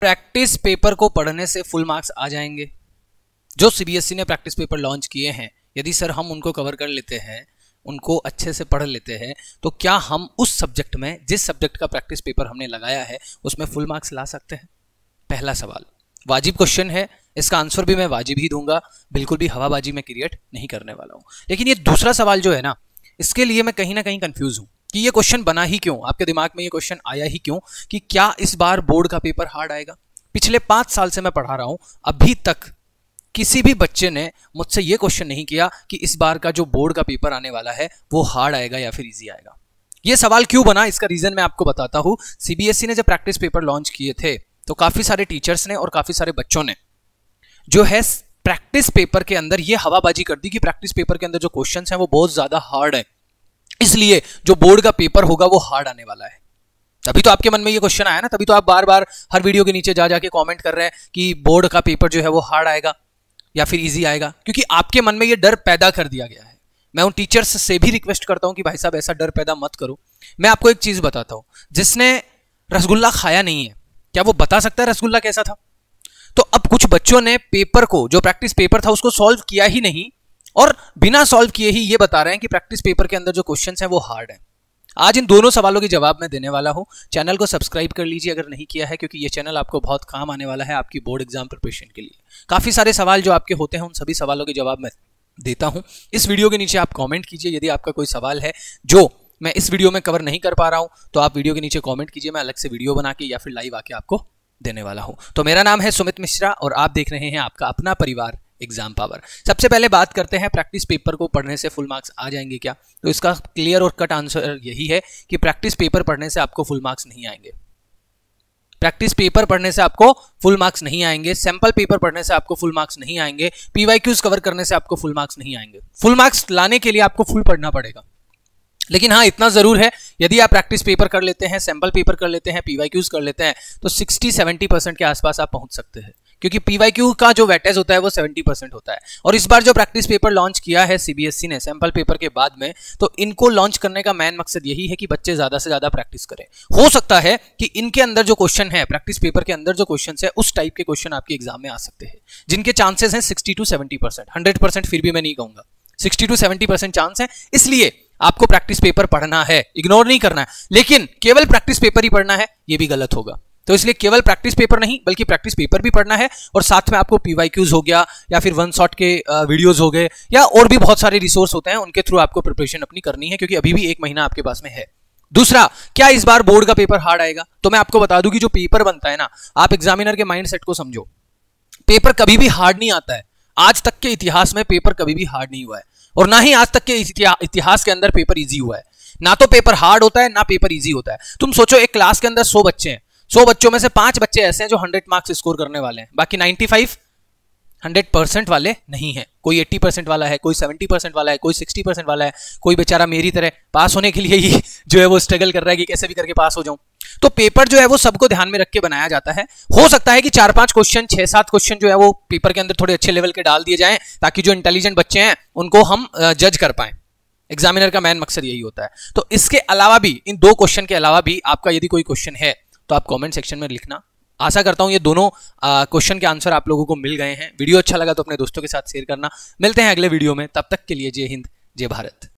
practice paper को पढ़ने से फुल मार्क्स आ जाएंगे जो सीबीएसई e ने प्रैक्टिस पेपर लॉन्च किए हैं यदि सर हम उनको कवर कर लेते हैं उनको अच्छे से पढ़ लेते हैं तो क्या हम उस सब्जेक्ट में जिस सब्जेक्ट का प्रैक्टिस पेपर हमने लगाया है उसमें फुल मार्क्स ला सकते हैं पहला सवाल वाजिब क्वेश्चन है इसका आंसर भी मैं वाजिब ही दूंगा बिल्कुल भी हवाबाजी में क्रिएट नहीं करने वाला हूँ लेकिन ये दूसरा सवाल जो है ना इसके लिए मैं कहीं ना कहीं कन्फ्यूज़ हूँ कि ये क्वेश्चन बना ही क्यों आपके दिमाग में ये क्वेश्चन आया ही क्यों कि क्या इस बार बोर्ड का पेपर हार्ड आएगा पिछले पांच साल से मैं पढ़ा रहा हूं अभी तक किसी भी बच्चे ने मुझसे ये क्वेश्चन नहीं किया कि इस बार का जो बोर्ड का पेपर आने वाला है वो हार्ड आएगा या फिर ईजी आएगा ये सवाल क्यों बना इसका रीज़न मैं आपको बताता हूं सीबीएसई e ने जब प्रैक्टिस पेपर लॉन्च किए थे तो काफ़ी सारे टीचर्स ने और काफ़ी सारे बच्चों ने जो है प्रैक्टिस पेपर के अंदर ये हवाबाजी कर दी कि प्रैक्टिस पेपर के अंदर जो क्वेश्चन हैं वो बहुत ज़्यादा हार्ड है इसलिए जो बोर्ड का पेपर होगा वो हार्ड आने वाला है तभी तो आपके मन में ये क्वेश्चन आया ना तभी तो आप बार बार हर वीडियो के नीचे जा जाके कमेंट कर रहे हैं कि बोर्ड का पेपर जो है वो हार्ड आएगा या फिर इजी आएगा क्योंकि आपके मन में ये डर पैदा कर दिया गया है मैं उन टीचर्स से भी रिक्वेस्ट करता हूँ कि भाई साहब ऐसा डर पैदा मत करो मैं आपको एक चीज़ बताता हूँ जिसने रसगुल्ला खाया नहीं है क्या वो बता सकता है रसगुल्ला कैसा था तो अब कुछ बच्चों ने पेपर को जो प्रैक्टिस पेपर था उसको सॉल्व किया ही नहीं और बिना सॉल्व किए ही ये बता रहे हैं कि प्रैक्टिस पेपर के अंदर जो क्वेश्चन हैं वो हार्ड हैं आज इन दोनों सवालों के जवाब मैं देने वाला हूँ चैनल को सब्सक्राइब कर लीजिए अगर नहीं किया है क्योंकि ये चैनल आपको बहुत काम आने वाला है आपकी बोर्ड एग्जाम प्रिपरेशन के लिए काफ़ी सारे सवाल जो आपके होते हैं उन सभी सवालों के जवाब मैं देता हूँ इस वीडियो के नीचे आप कॉमेंट कीजिए यदि आपका कोई सवाल है जो मैं इस वीडियो में कवर नहीं कर पा रहा हूँ तो आप वीडियो के नीचे कॉमेंट कीजिए मैं अलग से वीडियो बना के या फिर लाइव आके आपको देने वाला हूँ तो मेरा नाम है सुमित मिश्रा और आप देख रहे हैं आपका अपना परिवार एग्जाम पावर सबसे पहले बात करते हैं प्रैक्टिस पेपर को पढ़ने से फुल मार्क्स आ जाएंगे क्या तो इसका क्लियर और कट आंसर यही है कि प्रैक्टिस पेपर पढ़ने से आपको फुल मार्क्स नहीं आएंगे प्रैक्टिस पेपर पढ़ने से आपको फुल मार्क्स नहीं आएंगे सैंपल पेपर पढ़ने से आपको फुल मार्क्स नहीं आएंगे पीवाईक्यूज कवर करने से आपको फुल मार्क्स नहीं आएंगे फुल मार्क्स लाने के लिए आपको फुल पढ़ना पड़ेगा लेकिन हाँ इतना ज़रूर है यदि आप प्रैक्टिस पेपर कर लेते हैं सैंपल पेपर कर लेते हैं पीवाईक्यूज कर लेते हैं तो सिक्सटी सेवेंटी परसेंट के आसपास आप पहुंच सकते हैं क्योंकि पीवाईक्यू का जो वेटेज होता है वो 70 परसेंट होता है और इस बार जो प्रैक्टिस पेपर लॉन्च किया है सीबीएसई e ने सैंपल पेपर के बाद में तो इनको लॉन्च करने का मेन मकसद यही है कि बच्चे ज़्यादा से ज़्यादा प्रैक्टिस करें हो सकता है कि इनके अंदर जो क्वेश्चन है प्रैक्टिस पेपर के अंदर जो क्वेश्चन है उस टाइप के क्वेश्चन आपके एग्जाम में आ सकते हैं जिनके चांसेस हैं sixty to seventy percent hundred फिर भी मैं नहीं कहूंगा sixty to seventy percent chance है इसलिए आपको प्रैक्टिस पेपर पढ़ना है इग्नोर नहीं करना है लेकिन केवल प्रैक्टिस पेपर ही पढ़ना है ये भी गलत होगा तो इसलिए केवल प्रैक्टिस पेपर नहीं बल्कि प्रैक्टिस पेपर भी पढ़ना है और साथ में आपको पीवाईक्यूज हो गया या फिर वन शॉट के वीडियोज हो गए या और भी बहुत सारे रिसोर्स होते हैं उनके थ्रू आपको प्रिपरेशन अपनी करनी है क्योंकि अभी भी एक महीना आपके पास में है दूसरा क्या इस बार बोर्ड का पेपर हार्ड आएगा तो मैं आपको बता दूं कि जो पेपर बनता है ना आप एग्जामिनर के सेट को समझो पेपर कभी भी हार्ड नहीं आता है आज तक के इतिहास में पेपर कभी भी हार्ड नहीं हुआ है और ना ही आज तक के इतिहास के अंदर पेपर इजी हुआ है ना तो पेपर हार्ड होता है ना पेपर इजी होता है तुम सोचो एक क्लास के अंदर सौ बच्चे हैं सौ बच्चों में से पांच बच्चे ऐसे हैं जो हंड्रेड मार्क्स स्कोर करने वाले हैं बाकी नाइन्टी फाइव हंड्रेड परसेंट वाले नहीं है कोई एट्टी परसेंट वाला है कोई सेवेंटी परसेंट वाला है कोई सिक्सटी परसेंट वाला है कोई बेचारा मेरी तरह पास होने के लिए ही जो है वो स्ट्रगल कर रहा है कि कैसे भी करके पास हो जाऊं तो पेपर जो है वो सबको ध्यान में रख के बनाया जाता है हो सकता है कि चार पांच क्वेश्चन छह सात क्वेश्चन जो है वो पेपर के अंदर थोड़े अच्छे लेवल के डाल दिए जाएं ताकि जो इंटेलिजेंट बच्चे हैं उनको हम जज कर पाए एग्जामिनर का मेन मकसद यही होता है तो इसके अलावा भी इन दो क्वेश्चन के अलावा भी आपका यदि कोई क्वेश्चन है तो आप कमेंट सेक्शन में लिखना आशा करता हूँ ये दोनों क्वेश्चन के आंसर आप लोगों को मिल गए हैं वीडियो अच्छा लगा तो अपने दोस्तों के साथ शेयर करना मिलते हैं अगले वीडियो में तब तक के लिए जय हिंद जय भारत